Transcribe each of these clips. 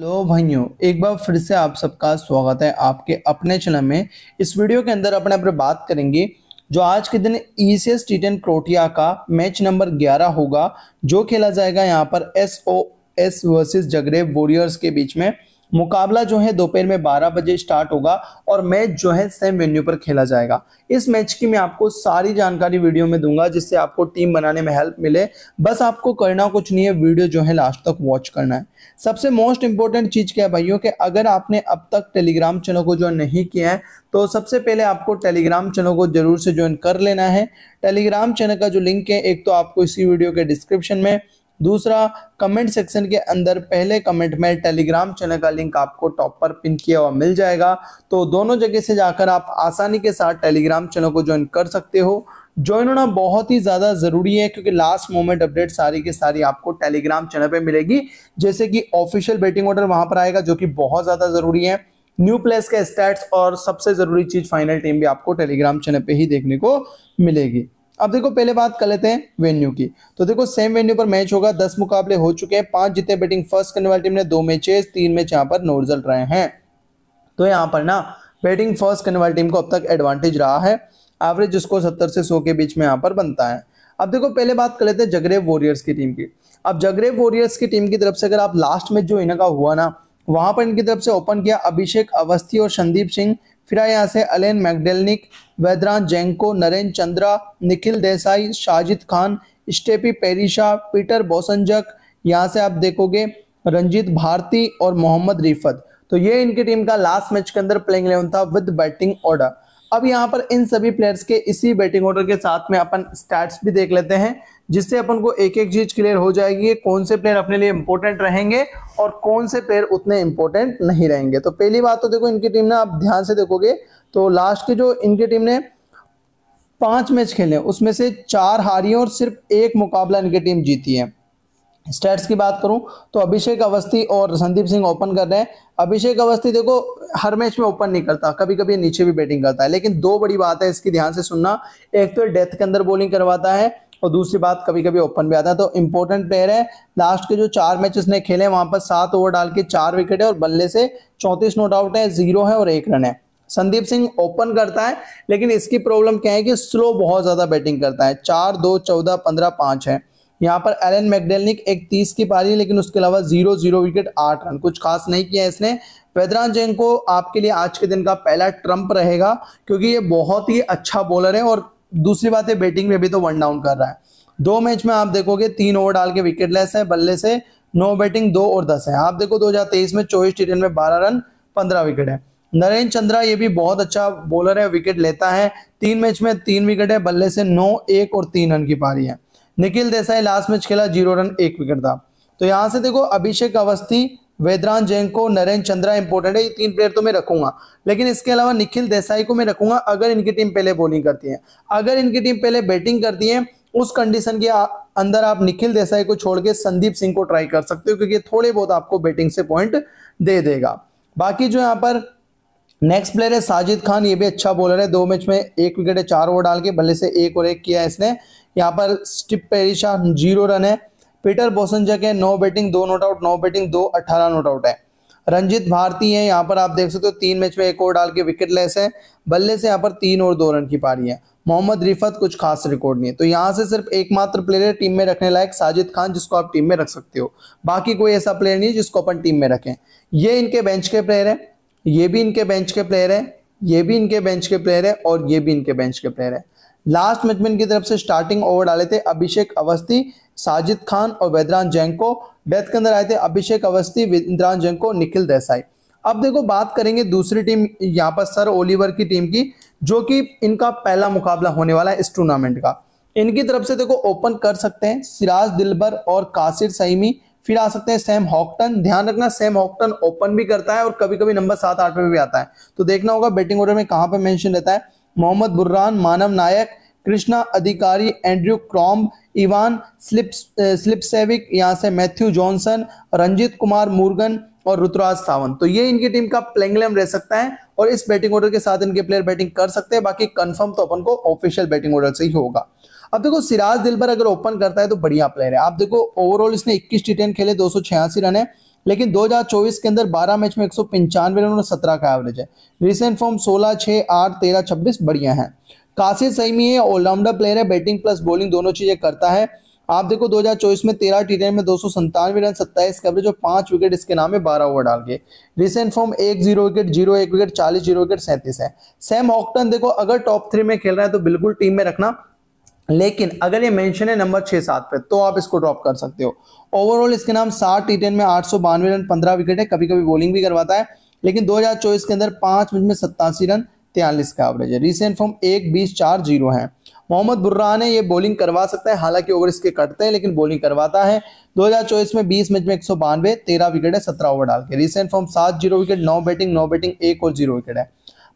hello भाइयों एक बार फिर से आप सबका स्वागत है आपके अपने चैनल में इस वीडियो के अंदर अपने अपने बात करेंगे जो आज के दिन E C S T ten Croatia का मैच नंबर 11 होगा जो खेला जाएगा यहाँ पर S O S versus Zagreb warriors के बीच में मुकाबला जो है दोपहर में 12 बजे स्टार्ट होगा और मैच जो है सेम वेन्यू पर खेला जाएगा इस मैच की मैं आपको सारी जानकारी वीडियो में दूंगा जिससे आपको टीम बनाने में हेल्प मिले बस आपको करना कुछ नहीं है वीडियो जो है लास्ट तक वॉच करना है सबसे मोस्ट इंपॉर्टेंट चीज़ क्या है भाइयों के अगर आपने अब तक टेलीग्राम चैनल को ज्वाइन नहीं किया है तो सबसे पहले आपको टेलीग्राम चैनल को जरूर से ज्वाइन कर लेना है टेलीग्राम चैनल का जो लिंक है एक तो आपको इसी वीडियो के डिस्क्रिप्शन में दूसरा कमेंट सेक्शन के अंदर पहले कमेंट में टेलीग्राम चैनल का लिंक आपको टॉप पर पिन किया हुआ मिल जाएगा तो दोनों जगह से जाकर आप आसानी के साथ टेलीग्राम चैनल को ज्वाइन कर सकते हो ज्वाइन होना बहुत ही ज़्यादा ज़रूरी है क्योंकि लास्ट मोमेंट अपडेट सारी के सारी आपको टेलीग्राम चैनल पे मिलेगी जैसे कि ऑफिशियल बेटिंग ऑर्डर वहां पर आएगा जो कि बहुत ज़्यादा ज़रूरी है न्यू प्लेस के स्टैट्स और सबसे ज़रूरी चीज़ फाइनल टीम भी आपको टेलीग्राम चैनल पे ही देखने को मिलेगी अब देखो पहले बात कर लेते हैं वेन्यू की तो देखो सेम वेन्यू पर मैच होगा दस मुकाबले हो चुके हैं पांच जीते बैटिंग फर्स्ट करने वाली टीम ने दो मैचेस तीन मैच यहाँ पर नो रिजल्ट रहे हैं तो यहाँ पर ना बैटिंग फर्स्ट करने वाली टीम को अब तक एडवांटेज रहा है एवरेज उसको सत्तर से सौ के बीच में यहाँ पर बनता है अब देखो पहले बात कर लेते हैं जगरेव वॉरियर्स की टीम की अब जगरेव वॉरियर्स की टीम की तरफ से अगर आप लास्ट मैच जो इनका हुआ ना वहां पर इनकी तरफ से ओपन किया अभिषेक अवस्थी और संदीप सिंह फिर आए यहाँ से Alen Makdalnik Vedran Jenko Narendra Chandra Nikhil Desai Sajid Khan Stipe Perisha Peter Bosanjak यहाँ से आप देखोगे रंजीत भारती और मोहम्मद रिफत तो ये इनकी टीम का लास्ट मैच के अंदर प्लेइंग इलेवन था विद बैटिंग ऑर्डर अब यहाँ पर इन सभी प्लेयर्स के इसी बैटिंग ऑर्डर के साथ में अपन स्टैट्स भी देख लेते हैं जिससे अपन को एक एक चीज क्लियर हो जाएगी कौन से प्लेयर अपने लिए इंपॉर्टेंट रहेंगे और कौन से प्लेयर उतने इंपॉर्टेंट नहीं रहेंगे तो पहली बात तो देखो इनकी टीम ने आप ध्यान से देखोगे तो लास्ट की जो इनकी टीम ने पांच मैच खेले उसमें से चार हारी और सिर्फ एक मुकाबला इनकी टीम जीती है स्टेट्स की बात करूं तो अभिषेक अवस्थी और संदीप सिंह ओपन कर रहे हैं अभिषेक अवस्थी देखो हर मैच में ओपन नहीं करता कभी कभी नीचे भी बैटिंग करता है लेकिन दो बड़ी बात है इसकी ध्यान से सुनना एक तो डेथ के अंदर बॉलिंग करवाता है और दूसरी बात कभी कभी ओपन भी आता है तो इंपॉर्टेंट प्लेयर है लास्ट के जो चार मैच उसने खेले वहां पर सात ओवर डाल के चार विकेट है और बल्ले से चौंतीस नोट आउट है जीरो है और एक रन है संदीप सिंह ओपन करता है लेकिन इसकी प्रॉब्लम क्या है कि स्लो बहुत ज्यादा बैटिंग करता है चार दो चौदह पंद्रह पांच है यहाँ पर एलन मैकडेलिक एक तीस की पारी है लेकिन उसके अलावा जीरो जीरो विकेट आठ रन कुछ खास नहीं किया इसने वेदरान जैन को आपके लिए आज के दिन का पहला ट्रम्प रहेगा क्योंकि ये बहुत ही अच्छा बॉलर है और दूसरी बात है बैटिंग में भी तो वन डाउन कर रहा है दो मैच में आप देखोगे तीन ओवर डाल के विकेट लेस है बल्ले से नो बैटिंग दो और दस है आप देखो 2023 में चौबीस टी में बारह रन पंद्रह विकेट है नरेंद्र चंद्रा ये भी बहुत अच्छा बॉलर है विकेट लेता है तीन मैच में तीन विकेट है बल्ले से नौ एक और तीन रन की पारी है निखिल देसाई लास्ट मैच खेला जीरो रन एक विकेट था तो यहाँ से देखो अभिषेक अवस्थी वेदरान को नरेंद्र चंद्रा इंपोर्टेंट है ये तीन प्लेयर तो मैं रखूंगा लेकिन इसके अलावा निखिल देसाई को मैं रखूंगा अगर इनकी टीम पहले बॉलिंग करती है अगर इनकी टीम पहले बैटिंग करती है उस कंडीशन के अंदर आप निखिल देसाई को छोड़ के संदीप सिंह को ट्राई कर सकते हो क्योंकि थोड़े बहुत आपको बैटिंग से पॉइंट दे देगा बाकी जो यहाँ पर नेक्स्ट प्लेयर है साजिद खान ये भी अच्छा बॉलर है दो मैच में एक विकेट है चार ओवर डाल के बल्ले से एक और एक किया इसने यहाँ पर स्टिप पेरिशा जीरो रन है पीटर बोसनजक है नौ बैटिंग दो नॉट आउट नौ बैटिंग दो अट्ठारह नॉट आउट है रंजित भारती है यहाँ पर आप देख सकते हो तीन मैच में एक और डाल के विकेट लेस है बल्ले से यहाँ पर तीन और दो रन की पारी है मोहम्मद रिफत कुछ खास रिकॉर्ड नहीं है तो यहाँ से सिर्फ एकमात्र प्लेयर है टीम में रखने लायक साजिद खान जिसको आप टीम में रख सकते हो बाकी कोई ऐसा प्लेयर नहीं है जिसको अपन टीम में रखें ये इनके बेंच के प्लेयर है ये भी इनके बेंच के प्लेयर है ये भी इनके बेंच के प्लेयर है और ये भी इनके बेंच के प्लेयर है लास्ट मैच में इनकी तरफ से स्टार्टिंग ओवर डाले थे अभिषेक अवस्थी साजिद खान और वेदरान जैंको डेथ के अंदर आए थे अभिषेक अवस्थी वेदरान जैंको निखिल देसाई अब देखो बात करेंगे दूसरी टीम यहाँ पर सर ओलिवर की टीम की जो कि इनका पहला मुकाबला होने वाला है इस टूर्नामेंट का इनकी तरफ से देखो ओपन कर सकते हैं सिराज दिलबर और कासिर सईमी फिर आ सकते हैं सैम हॉकटन ध्यान रखना सैम हॉकटन ओपन भी करता है और कभी कभी नंबर सात आठ में भी आता है तो देखना होगा बैटिंग ऑर्डर में कहाँ पर मेंशन रहता है Mohammad Burhan Manav Nayak Krishna Adhikari Andrew Crombe Ivan Slip Slipsevic यहाँ से मैथ्यू जॉनसन रंजीत कुमार मुर्गन और ऋतुराज सावंत तो ये इनकी टीम का प्लेंगलेम रह सकता है और इस बैटिंग ऑर्डर के साथ इनके प्लेयर बैटिंग कर सकते हैं बाकी कंफर्म तो अपन को ऑफिशियल बैटिंग ऑर्डर से ही होगा अब देखो सिराज दिलबर अगर ओपन करता है तो बढ़िया प्लेयर है आप देखो ओवरऑल इसने 21 टी खेले दो रन है लेकिन 2024 के अंदर 12 मैच में एक रन और 17 का एवरेज है रिसेंट फॉर्म 16 6 8 13 26 बढ़िया है काशी सईमी है ऑलराउंडर प्लेयर है बैटिंग प्लस बॉलिंग दोनों चीज़ें करता है आप देखो 2024 में तेरह टी में दो सौ रन सत्ताईस कवरेज और पांच विकेट इसके नाम है बारह ओवर डाल के रिसेंट फॉर्म एक जीरो विकेट जीरो एक विकेट चालीस जीरो विकेट सैंतीस है सैम ऑक्टन देखो अगर टॉप थ्री में खेल रहा है तो बिल्कुल टीम में रखना लेकिन अगर ये मेंशन है नंबर छह सात पे तो आप इसको ड्रॉप कर सकते हो ओवरऑल इसके नाम साठ टी में आठ रन पंद्रह विकेट है कभी कभी बॉलिंग भी करवाता है लेकिन दो के अंदर पांच मिनट में सत्तासी रन तेलिस का एवरेज है रिसेंट फॉर्म एक बीस चार जीरो है मोहम्मद बुर्रा है ये बॉलिंग करवा सकता है हालांकि ओवर इसके कटते हैं लेकिन बॉलिंग करवाता है 2024 में 20 मैच में एक सौ बानवे तेरह विकेट है सत्रह ओवर डाल के रिसेंट फॉर्म सात जीरो विकेट नौ बैटिंग नौ बैटिंग एक और जीरो विकेट है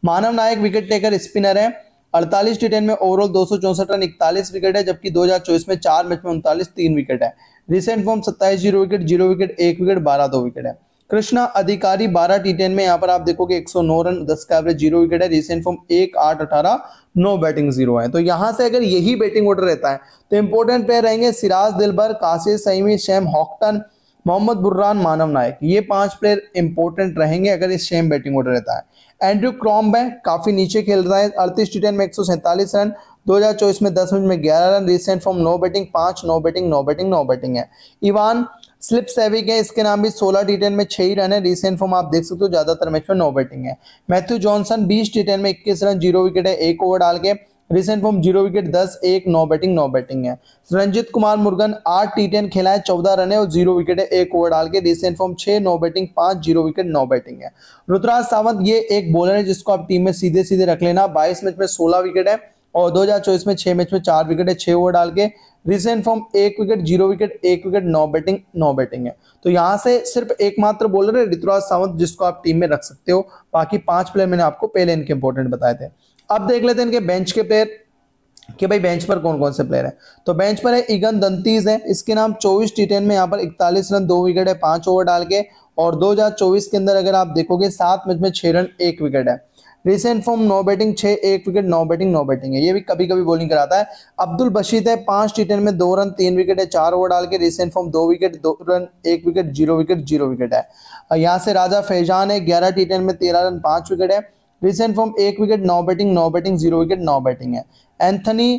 Manav Nayak wicket taker spinner है अड़तालीस टी में ओवरऑल दो रन इकतालीस विकेट है जबकि चौबीस में चार मैच में उनतालीस तीन विकेट है रिसेंट फॉर्म सत्ताईस जीरो विकेट जीरो विकेट एक विकेट बारह दो विकेट है कृष्णा अधिकारी 12 टी टेन में यहाँ पर आप देखोगे 109 रन 10 का एवरेज जीरो विकेट है रिसेंट फॉर्म एक आठ अठारह नो बैटिंग जीरो है तो यहां से अगर यही बैटिंग ऑर्डर रहता है तो इंपोर्टेंट प्लेयर रहेंगे सिराज दिलबर कासिर सईमी शेम हॉकटन मोहम्मद बुर्रान मानव नायक ये पांच प्लेयर इंपोर्टेंट रहेंगे अगर इस सेम बैटिंग ऑर्डर रहता है एंड्रू क्रॉम्बे काफी नीचे खेल रहा है अड़तीस टी में एक रन 2024 में 10 मिनट में 11 run recent form no batting पांच no batting no batting no batting है इवान स्लिप सेविक है इसके नाम भी 16 टी टेन में छह ही रन है रिसेंट फॉर्म आप देख सकते हो ज्यादातर मैच में नो बैटिंग है मैथ्यू जॉनसन बीस टी टेन में इक्कीस रन जीरो विकेट है एक ओवर डाल के रिसेंट फॉर्म जीरो विकेट दस एक नौ बैटिंग नौ बैटिंग है रंजित कुमार मुर्गन आठ टी टेन खेला है चौदह रन है और जीरो विकेट है एक ओवर डाल के रिसेंट फॉर्म छह नौ बैटिंग पांच जीरो विकेट नौ बैटिंग है रुतराज सावंत ये एक बॉलर है जिसको आप टीम में सीधे सीधे रख लेना बाईस मैच में सोलह विकेट है और चौबीस में छह मैच में चार विकेट है छह ओवर डाल के रिसेंट फॉर्म एक विकेट जीरो विकेट एक विकेट नौ बैटिंग नौ बैटिंग है तो यहाँ से सिर्फ एकमात्र बॉलर है ऋतुराज सावंत जिसको आप टीम में रख सकते हो बाकी पांच प्लेयर मैंने आपको पहले इनके इंपॉर्टेंट बताए थे अब देख लेते हैं इनके बेंच के प्लेयर कि भाई बेंच पर कौन कौन से प्लेयर हैं तो बेंच पर है इगन दंतीज है इसके नाम 24 टी टेन में यहाँ पर 41 रन दो विकेट है पांच ओवर डाल के और 2024 के अंदर अगर आप देखोगे सात मैच में छह रन एक विकेट है रिसेंट फॉर्म नौ बैटिंग छह एक विकेट नौ बैटिंग नौ बैटिंग है ये भी कभी कभी बॉलिंग कराता है अब्दुल बशीद है पांच टी में दो रन तीन विकेट है चार ओवर डाल के रिसेंट फॉर्म दो विकेट दो रन एक wicket zero wicket zero wicket है यहाँ से राजा फैजान है ग्यारह टी में तेरह रन पांच विकेट है रिसेंट फॉर्म एक विकेट नौ बैटिंग नौ बैटिंग जीरो विकेट नौ बैटिंग है एंथनी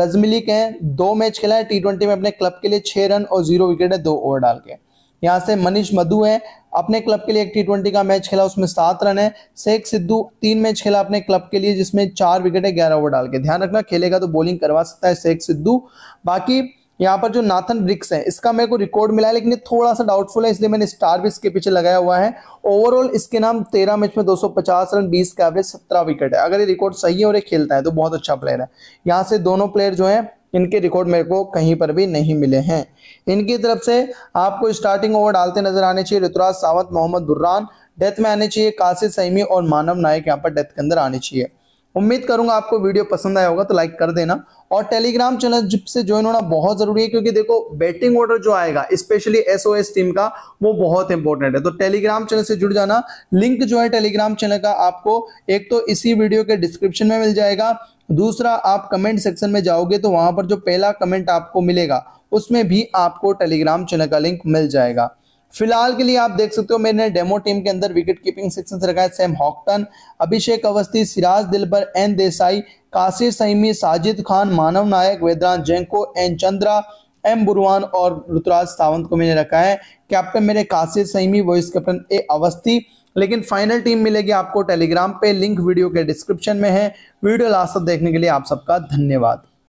रजमिलिक है दो मैच खेला है टी ट्वेंटी में अपने क्लब के लिए छह रन और जीरो विकेट है दो ओवर डाल के यहाँ से मनीष मधु है अपने क्लब के लिए एक टी ट्वेंटी का मैच खेला उसमें सात रन है शेख सिद्धू तीन मैच खेला अपने क्लब के लिए जिसमें चार विकेट है ग्यारह ओवर डाल के ध्यान रखना खेलेगा तो बॉलिंग करवा सकता है शेख सिद्धू बाकी यहाँ पर जो नाथन ब्रिक्स है इसका मेरे को रिकॉर्ड मिला है लेकिन ये थोड़ा सा डाउटफुल है इसलिए मैंने स्टार भी इसके पीछे लगाया हुआ है ओवरऑल इसके नाम तेरह मैच में 250 रन 20 का एवरेज 17 विकेट है अगर ये रिकॉर्ड सही है और ये खेलता है तो बहुत अच्छा प्लेयर है यहाँ से दोनों प्लेयर जो है इनके रिकॉर्ड मेरे को कहीं पर भी नहीं मिले हैं इनकी तरफ से आपको स्टार्टिंग ओवर डालते नजर आने चाहिए ऋतुराज सावंत मोहम्मद दुर्रान डेथ में आने चाहिए कासिर सैमी और मानव नायक यहाँ पर डेथ के अंदर आने चाहिए उम्मीद करूंगा आपको वीडियो पसंद आया होगा तो लाइक कर देना और टेलीग्राम चैनल से ज्वाइन होना बहुत जरूरी है क्योंकि देखो बैटिंग ऑर्डर जो आएगा स्पेशली एसओएस टीम का वो बहुत इंपॉर्टेंट है तो टेलीग्राम चैनल से जुड़ जाना लिंक जो है टेलीग्राम चैनल का आपको एक तो इसी वीडियो के डिस्क्रिप्शन में मिल जाएगा दूसरा आप कमेंट सेक्शन में जाओगे तो वहां पर जो पहला कमेंट आपको मिलेगा उसमें भी आपको टेलीग्राम चैनल का लिंक मिल जाएगा फिलहाल के लिए आप देख सकते हो मैंने डेमो टीम के अंदर विकेट कीपिंग सेक्शन से रखा है Sam Houghton Abhishek Awasthi Siraj Dilbar N Desai Kasir Sahimi Sajid Khan Manav Nayak Vedran Jenko N Chandra M Burwan और ऋतुराज सावंत को मैंने रखा है कैप्टन मेरे Kasir Sahimi vice captain A Awasthi लेकिन फाइनल टीम मिलेगी आपको टेलीग्राम पे लिंक वीडियो के डिस्क्रिप्शन में है वीडियो लास्ट तक देखने के लिए आप सबका धन्यवाद